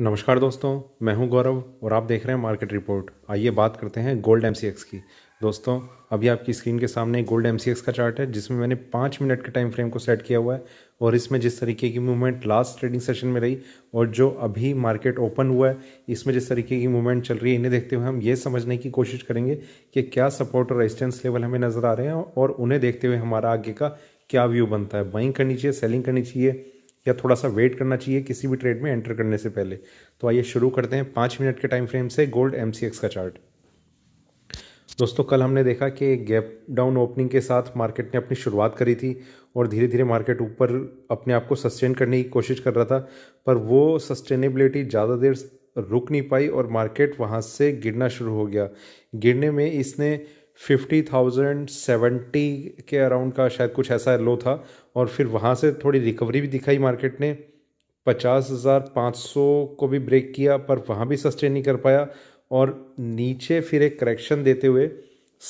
नमस्कार दोस्तों मैं हूं गौरव और आप देख रहे हैं मार्केट रिपोर्ट आइए बात करते हैं गोल्ड एम की दोस्तों अभी आपकी स्क्रीन के सामने गोल्ड एम का चार्ट है जिसमें मैंने पाँच मिनट के टाइम फ्रेम को सेट किया हुआ है और इसमें जिस तरीके की मूवमेंट लास्ट ट्रेडिंग सेशन में रही और जो अभी मार्केट ओपन हुआ है इसमें जिस तरीके की मूवमेंट चल रही है इन्हें देखते हुए हम ये समझने की कोशिश करेंगे कि क्या सपोर्ट और रेजिस्टेंस लेवल हमें नज़र आ रहे हैं और उन्हें देखते हुए हमारा आगे का क्या व्यू बनता है बाइंग करनी चाहिए सेलिंग करनी चाहिए या थोड़ा सा वेट करना चाहिए किसी भी ट्रेड में एंटर करने से पहले तो आइए शुरू करते हैं पाँच मिनट के टाइम फ्रेम से गोल्ड एम का चार्ट दोस्तों कल हमने देखा कि गैप डाउन ओपनिंग के साथ मार्केट ने अपनी शुरुआत करी थी और धीरे धीरे मार्केट ऊपर अपने आप को सस्टेन करने की कोशिश कर रहा था पर वो सस्टेनेबिलिटी ज़्यादा देर रुक नहीं पाई और मार्केट वहाँ से गिरना शुरू हो गया गिरने में इसने फिफ्टी थाउजेंड सेवेंटी के अराउंड का शायद कुछ ऐसा लो था और फिर वहाँ से थोड़ी रिकवरी भी दिखाई मार्केट ने पचास हज़ार पाँच सौ को भी ब्रेक किया पर वहाँ भी सस्टेन नहीं कर पाया और नीचे फिर एक करेक्शन देते हुए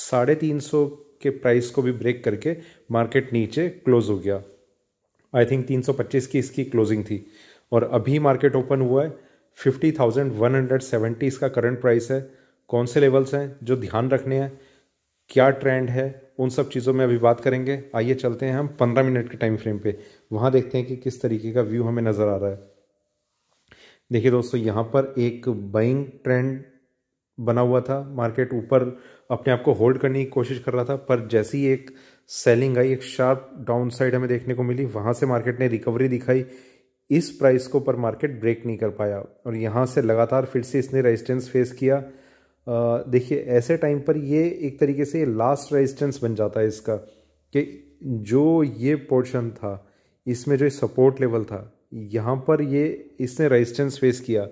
साढ़े तीन सौ के प्राइस को भी ब्रेक करके मार्केट नीचे क्लोज़ हो गया आई थिंक तीन सौ पच्चीस की इसकी क्लोजिंग थी और अभी मार्केट ओपन हुआ है fifty thousand one hundred seventy इसका करंट प्राइस है कौन से लेवल्स हैं जो ध्यान रखने हैं क्या ट्रेंड है उन सब चीज़ों में अभी बात करेंगे आइए चलते हैं हम पंद्रह मिनट के टाइम फ्रेम पे वहाँ देखते हैं कि किस तरीके का व्यू हमें नज़र आ रहा है देखिए दोस्तों यहाँ पर एक बाइंग ट्रेंड बना हुआ था मार्केट ऊपर अपने आप को होल्ड करने की कोशिश कर रहा था पर जैसी एक सेलिंग आई एक शार्प डाउन साइड हमें देखने को मिली वहाँ से मार्केट ने रिकवरी दिखाई इस प्राइस को पर मार्केट ब्रेक नहीं कर पाया और यहाँ से लगातार फिर से इसने रेजिस्टेंस फेस किया देखिए ऐसे टाइम पर ये एक तरीके से लास्ट रेजिस्टेंस बन जाता है इसका कि जो ये पोर्शन था इसमें जो सपोर्ट लेवल था यहाँ पर ये इसने रेजिस्टेंस फेस किया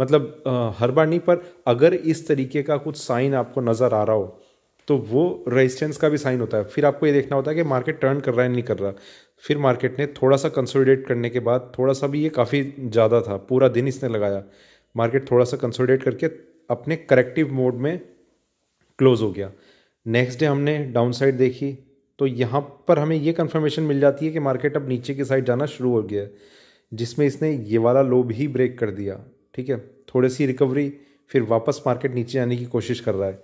मतलब हर बार नहीं पर अगर इस तरीके का कुछ साइन आपको नज़र आ रहा हो तो वो रेजिस्टेंस का भी साइन होता है फिर आपको ये देखना होता है कि मार्केट टर्न कर रहा है नहीं कर रहा फिर मार्केट ने थोड़ा सा कंसोलिडेट करने के बाद थोड़ा सा भी ये काफ़ी ज़्यादा था पूरा दिन इसने लगाया मार्केट थोड़ा सा कंसोलिडेट करके अपने करेक्टिव मोड में क्लोज़ हो गया नेक्स्ट डे हमने डाउन साइड देखी तो यहाँ पर हमें ये कंफर्मेशन मिल जाती है कि मार्केट अब नीचे की साइड जाना शुरू हो गया है जिसमें इसने ये वाला लो भी ब्रेक कर दिया ठीक है थोड़ी सी रिकवरी फिर वापस मार्केट नीचे आने की कोशिश कर रहा है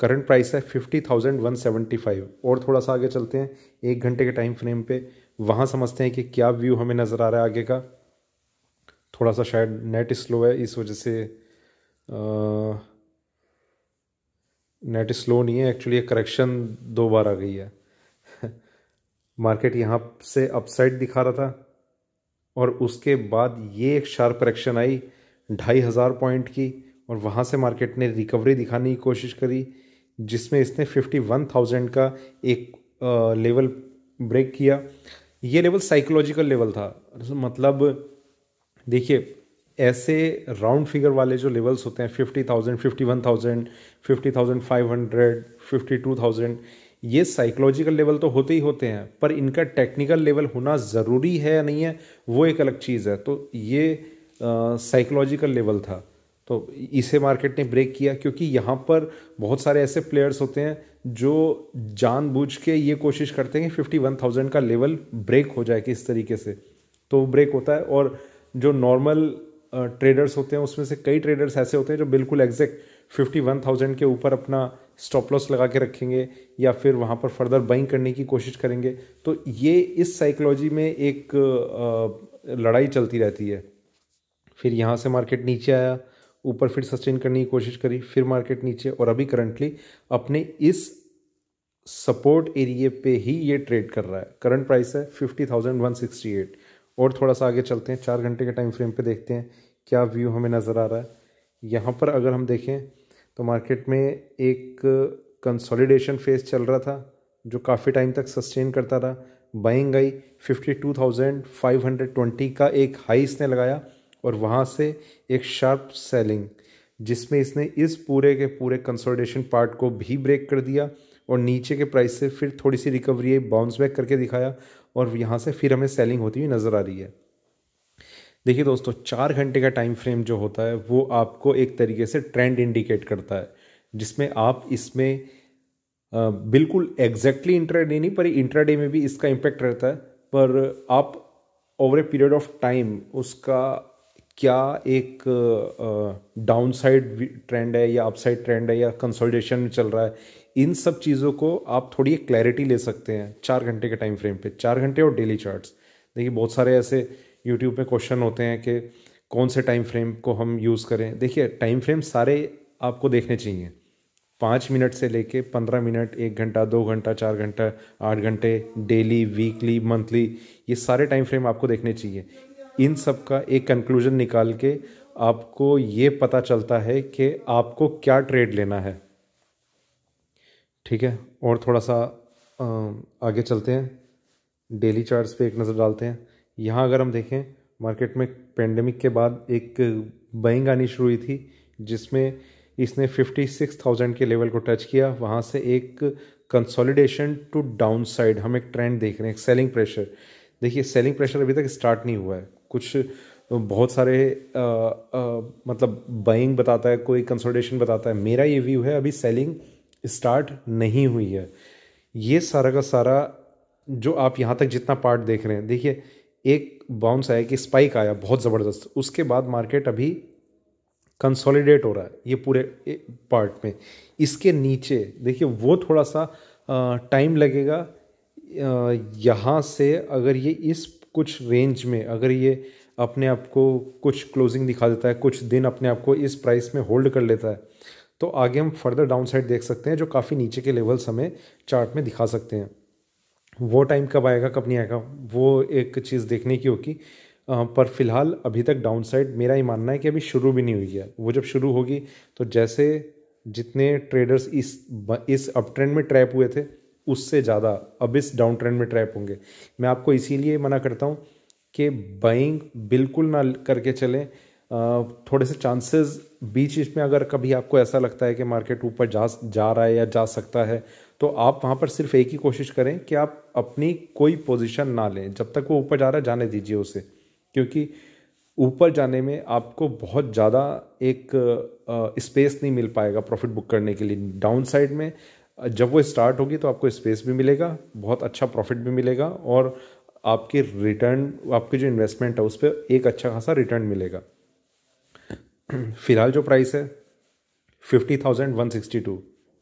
करंट प्राइस है fifty thousand one seventy five और थोड़ा सा आगे चलते हैं एक घंटे के टाइम फ्रेम पे वहाँ समझते हैं कि क्या व्यू हमें नज़र आ रहा है आगे का थोड़ा सा शायद नेट स्लो है इस वजह से नेट स्लो नहीं है एक्चुअली करेक्शन दो बार आ गई है मार्केट यहाँ से अपसाइड दिखा रहा था और उसके बाद ये एक शार्प करेक्शन आई ढाई हज़ार पॉइंट की और वहाँ से मार्केट ने रिकवरी दिखाने की कोशिश करी जिसमें इसने फिफ्टी वन थाउजेंड का एक आ, लेवल ब्रेक किया ये लेवल साइकोलॉजिकल लेवल था मतलब देखिए ऐसे राउंड फिगर वाले जो लेवल्स होते हैं fifty thousand fifty one thousand fifty thousand five hundred fifty two thousand ये साइकोलॉजिकल लेवल तो होते ही होते हैं पर इनका टेक्निकल लेवल होना ज़रूरी है या नहीं है वो एक अलग चीज़ है तो ये साइकोलॉजिकल लेवल था तो इसे मार्केट ने ब्रेक किया क्योंकि यहाँ पर बहुत सारे ऐसे प्लेयर्स होते हैं जो जानबूझ के ये कोशिश करते हैं कि फिफ्टी वन थाउजेंड का लेवल ब्रेक हो जाए किस तरीके से तो ब्रेक होता है और जो नॉर्मल ट्रेडर्स होते हैं उसमें से कई ट्रेडर्स ऐसे होते हैं जो बिल्कुल एग्जैक्ट फिफ्टी वन थाउजेंड के ऊपर अपना स्टॉप लॉस लगा के रखेंगे या फिर वहाँ पर फर्दर बाइंग करने की कोशिश करेंगे तो ये इस साइकोलॉजी में एक लड़ाई चलती रहती है फिर यहाँ से मार्केट नीचे आया ऊपर फिर सस्टेन करने की कोशिश करी फिर मार्केट नीचे और अभी करंटली अपने इस सपोर्ट एरिए पे ही ये ट्रेड कर रहा है करंट प्राइस है fifty thousand one sixty eight और थोड़ा सा आगे चलते हैं चार घंटे के टाइम फ्रेम पे देखते हैं क्या व्यू हमें नज़र आ रहा है यहाँ पर अगर हम देखें तो मार्केट में एक कंसोलिडेशन फेज चल रहा था जो काफ़ी टाइम तक सस्टेन करता रहा बाइंग आई ट्वेंटी का एक हाई इसने लगाया और वहाँ से एक शार्प सेलिंग जिसमें इसने इस पूरे के पूरे कंसोलिडेशन पार्ट को भी ब्रेक कर दिया और नीचे के प्राइस से फिर थोड़ी सी रिकवरी है बाउंस बैक करके दिखाया और यहाँ से फिर हमें सेलिंग होती हुई नज़र आ रही है देखिए दोस्तों चार घंटे का टाइम फ्रेम जो होता है वो आपको एक तरीके से ट्रेंड इंडिकेट करता है जिसमें आप इसमें बिल्कुल एग्जैक्टली इंट्राडे नहीं पर इंट्राडे में भी इसका इम्पैक्ट रहता है पर आप over a period of time उसका क्या एक डाउन साइड ट्रेंड है या अपसाइड ट्रेंड है या कंसोलिडेशन में चल रहा है इन सब चीज़ों को आप थोड़ी एक क्लैरिटी ले सकते हैं चार घंटे के टाइम फ्रेम पे चार घंटे और डेली चार्ट्स देखिए बहुत सारे ऐसे यूट्यूब पे क्वेश्चन होते हैं कि कौन से टाइम फ्रेम को हम यूज़ करें देखिए टाइम फ्रेम सारे आपको देखने चाहिए पाँच मिनट से लेके पंद्रह मिनट एक घंटा दो घंटा चार घंटा आठ घंटे डेली वीकली मंथली ये सारे टाइम फ्रेम आपको देखने चाहिए इन सब का एक कंक्लूजन निकाल के आपको ये पता चलता है कि आपको क्या ट्रेड लेना है ठीक है और थोड़ा सा आगे चलते हैं डेली चार्ट्स पे एक नज़र डालते हैं यहाँ अगर हम देखें मार्केट में पेंडेमिक के बाद एक बइंग आनी शुरू हुई थी जिसमें इसने 56,000 के लेवल को टच किया वहाँ से एक कंसोलिडेशन टू डाउन साइड हम एक ट्रेंड देख रहे हैं एक सेलिंग प्रेशर देखिए सेलिंग प्रेशर अभी तक स्टार्ट नहीं हुआ है कुछ बहुत सारे आ, आ, मतलब बाइंग बताता है कोई कंसोलिडेशन बताता है मेरा ये व्यू है अभी सेलिंग स्टार्ट नहीं हुई है ये सारा का सारा जो आप यहाँ तक जितना पार्ट देख रहे हैं देखिए एक बाउंस आया कि स्पाइक आया बहुत ज़बरदस्त उसके बाद मार्केट अभी कंसोलिडेट हो रहा है ये पूरे पार्ट में इसके नीचे देखिए वो थोड़ा सा टाइम लगेगा यहाँ से अगर ये इस कुछ रेंज में अगर ये अपने आप को कुछ क्लोजिंग दिखा देता है कुछ दिन अपने आप को इस प्राइस में होल्ड कर लेता है तो आगे हम फर्दर डाउन साइड देख सकते हैं जो काफ़ी नीचे के लेवल्स हमें चार्ट में दिखा सकते हैं वो टाइम कब आएगा कब नहीं आएगा वो एक चीज़ देखने की होगी पर फिलहाल अभी तक डाउन साइड मेरा ये मानना है कि अभी शुरू भी नहीं हुई है वो जब शुरू होगी तो जैसे जितने ट्रेडर्स इस इस अप ट्रेंड में ट्रैप हुए थे उससे ज़्यादा अब इस डाउन ट्रेंड में ट्रैप होंगे मैं आपको इसीलिए मना करता हूँ कि बाइंग बिल्कुल ना करके चलें थोड़े से चांसेस बीच इसमें अगर कभी आपको ऐसा लगता है कि मार्केट ऊपर जा जा रहा है या जा सकता है तो आप वहाँ पर सिर्फ एक ही कोशिश करें कि आप अपनी कोई पोजीशन ना लें जब तक वो ऊपर जा रहा है जाने दीजिए उसे क्योंकि ऊपर जाने में आपको बहुत ज़्यादा एक स्पेस नहीं मिल पाएगा प्रॉफिट बुक करने के लिए डाउन साइड में जब वो स्टार्ट होगी तो आपको स्पेस भी मिलेगा बहुत अच्छा प्रॉफिट भी मिलेगा और आपके रिटर्न आपके जो इन्वेस्टमेंट है उस पर एक अच्छा खासा रिटर्न मिलेगा फिलहाल जो प्राइस है fifty thousand one sixty two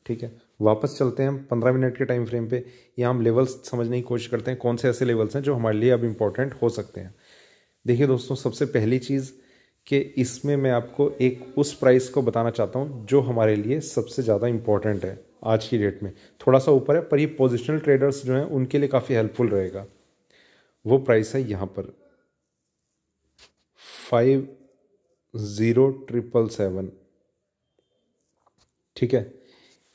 ठीक है वापस चलते हैं पंद्रह मिनट के टाइम फ्रेम पे यहाँ हम लेवल्स समझने की कोशिश करते हैं कौन से ऐसे लेवल्स हैं जो हमारे लिए अब इम्पोर्टेंट हो सकते हैं देखिए दोस्तों सबसे पहली चीज़ कि इसमें मैं आपको एक उस प्राइस को बताना चाहता हूँ जो हमारे लिए सबसे ज़्यादा इम्पोर्टेंट है आज की डेट में थोड़ा सा ऊपर है पर ये पोजिशनल ट्रेडर्स जो हैं उनके लिए काफ़ी हेल्पफुल रहेगा वो प्राइस है यहाँ पर फाइव ज़ीरो ट्रिपल सेवन ठीक है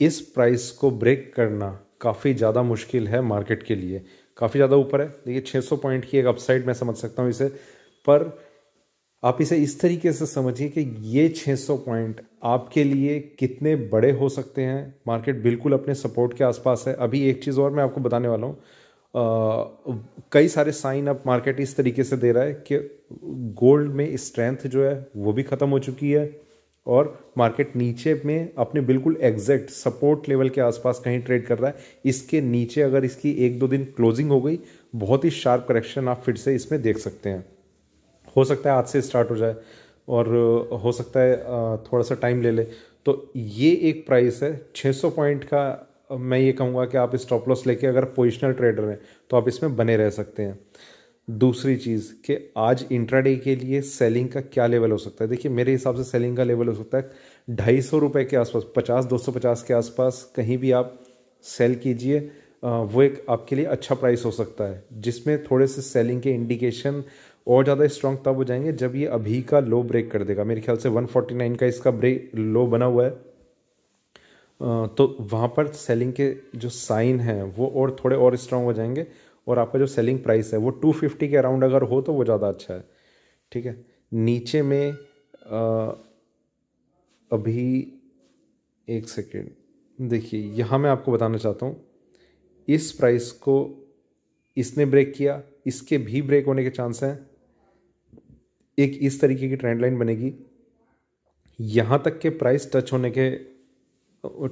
इस प्राइस को ब्रेक करना काफ़ी ज़्यादा मुश्किल है मार्केट के लिए काफ़ी ज़्यादा ऊपर है देखिए 600 पॉइंट की एक अपसाइड मैं समझ सकता हूँ इसे पर आप इसे इस तरीके से समझिए कि ये 600 पॉइंट आपके लिए कितने बड़े हो सकते हैं मार्केट बिल्कुल अपने सपोर्ट के आसपास है अभी एक चीज़ और मैं आपको बताने वाला हूँ कई सारे साइन अप मार्केट इस तरीके से दे रहा है कि गोल्ड में स्ट्रेंथ जो है वो भी ख़त्म हो चुकी है और मार्केट नीचे में अपने बिल्कुल एग्जैक्ट सपोर्ट लेवल के आसपास कहीं ट्रेड कर रहा है इसके नीचे अगर इसकी एक दो दिन क्लोजिंग हो गई बहुत ही शार्प करेक्शन आप फिर से इसमें देख सकते हैं हो सकता है आज से स्टार्ट हो जाए और हो सकता है थोड़ा सा टाइम ले ले तो ये एक प्राइस है 600 पॉइंट का मैं ये कहूँगा कि आप स्टॉप लॉस लेके अगर पोजिशनल ट्रेडर हैं तो आप इसमें बने रह सकते हैं दूसरी चीज़ कि आज इंट्राडे के लिए सेलिंग का क्या लेवल हो सकता है देखिए मेरे हिसाब से सेलिंग का लेवल हो सकता है ढाई सौ रुपये के आसपास पचास दो सौ पचास के आसपास कहीं भी आप सेल कीजिए वो एक आपके लिए अच्छा प्राइस हो सकता है जिसमें थोड़े से सेलिंग के इंडिकेशन और ज़्यादा स्ट्रॉन्ग तब हो जाएंगे जब ये अभी का लो ब्रेक कर देगा मेरे ख्याल से 149 का इसका ब्रेक लो बना हुआ है तो वहाँ पर सेलिंग के जो साइन हैं वो और थोड़े और स्ट्रांग हो जाएंगे और आपका जो सेलिंग प्राइस है वो 250 के अराउंड अगर हो तो वो ज़्यादा अच्छा है ठीक है नीचे में आ, अभी एक सेकेंड देखिए यहाँ मैं आपको बताना चाहता हूँ इस प्राइस को इसने ब्रेक किया इसके भी ब्रेक होने के चांस हैं एक इस तरीके की ट्रेंड लाइन बनेगी यहाँ तक के प्राइस टच होने के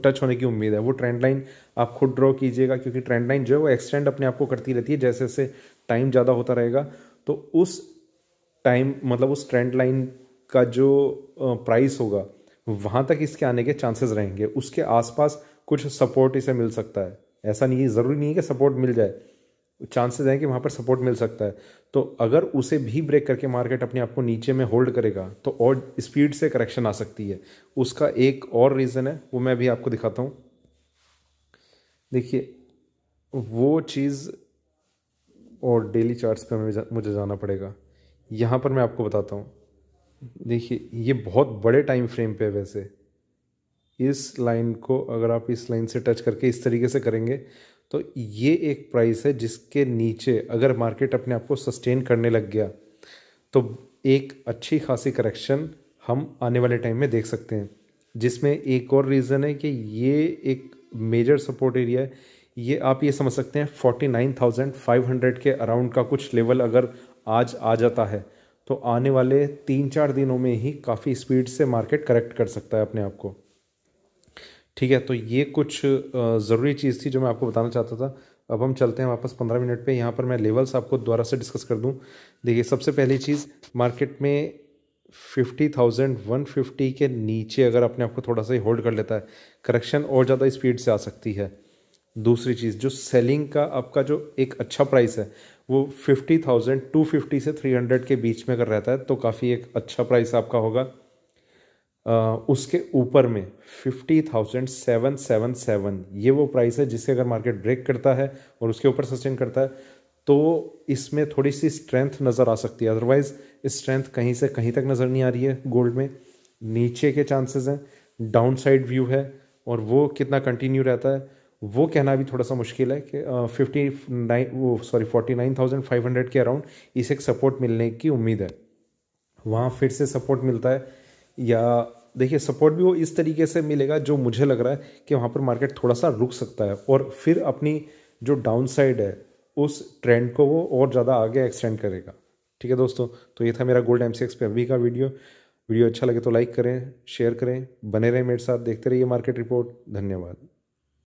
टच होने की उम्मीद है वो ट्रेंड लाइन आप खुद ड्रॉ कीजिएगा क्योंकि ट्रेंड लाइन जो है वो एक्सटेंड अपने आप को करती रहती है जैसे जैसे टाइम ज़्यादा होता रहेगा तो उस टाइम मतलब उस ट्रेंड लाइन का जो प्राइस होगा वहाँ तक इसके आने के चांसेस रहेंगे उसके आसपास कुछ सपोर्ट इसे मिल सकता है ऐसा नहीं ज़रूरी नहीं है कि सपोर्ट मिल जाए चांसेस हैं कि वहाँ पर सपोर्ट मिल सकता है तो अगर उसे भी ब्रेक करके मार्केट अपने आप को नीचे में होल्ड करेगा तो और स्पीड से करेक्शन आ सकती है उसका एक और रीज़न है वो मैं भी आपको दिखाता हूँ देखिए वो चीज़ और डेली चार्ट्स पे हमें मुझे जाना पड़ेगा यहाँ पर मैं आपको बताता हूँ देखिए ये बहुत बड़े टाइम फ्रेम पे वैसे इस लाइन को अगर आप इस लाइन से टच करके इस तरीके से करेंगे तो ये एक प्राइस है जिसके नीचे अगर मार्केट अपने आप को सस्टेन करने लग गया तो एक अच्छी खासी करेक्शन हम आने वाले टाइम में देख सकते हैं जिसमें एक और रीज़न है कि ये एक मेजर सपोर्ट एरिया है ये आप ये समझ सकते हैं forty nine thousand five hundred के अराउंड का कुछ लेवल अगर आज आ जाता है तो आने वाले तीन चार दिनों में ही काफ़ी स्पीड से मार्केट करेक्ट कर सकता है अपने आप को ठीक है तो ये कुछ ज़रूरी चीज़ थी जो मैं आपको बताना चाहता था अब हम चलते हैं वापस पंद्रह मिनट पे यहाँ पर मैं लेवल्स आपको दोबारा से डिस्कस कर दूँ देखिए सबसे पहली चीज़ मार्केट में फिफ्टी थाउजेंड वन फिफ्टी के नीचे अगर अपने आप को थोड़ा सा ही होल्ड कर लेता है करेक्शन और ज़्यादा स्पीड से आ सकती है दूसरी चीज़ जो सेलिंग का आपका जो एक अच्छा प्राइस है वो फिफ्टी थाउजेंड टू फिफ्टी से थ्री हंड्रेड के बीच में अगर रहता है तो काफ़ी एक अच्छा प्राइस आपका होगा उसके ऊपर में fifty thousand seven seven seven ये वो प्राइस है जिससे अगर मार्केट ब्रेक करता है और उसके ऊपर सस्टेन करता है तो इसमें थोड़ी सी स्ट्रेंथ नज़र आ सकती है अदरवाइज़ स्ट्रेंथ कहीं से कहीं तक नज़र नहीं आ रही है गोल्ड में नीचे के चांसेस हैं डाउन साइड व्यू है और वो कितना कंटिन्यू रहता है वो कहना भी थोड़ा सा मुश्किल है कि फिफ्टी नाइन वो sorry forty nine thousand five hundred के अराउंड इसे एक सपोर्ट मिलने की उम्मीद है वहाँ फिर से सपोर्ट मिलता है या देखिए सपोर्ट भी वो इस तरीके से मिलेगा जो मुझे लग रहा है कि वहाँ पर मार्केट थोड़ा सा रुक सकता है और फिर अपनी जो डाउन साइड है उस ट्रेंड को वो और ज़्यादा आगे एक्सटेंड करेगा ठीक है दोस्तों तो ये था मेरा गोल्ड एम सी एक्स पे अभी का वीडियो वीडियो अच्छा लगे तो लाइक करें शेयर करें बने रहें मेरे साथ देखते रहिए मार्केट रिपोर्ट धन्यवाद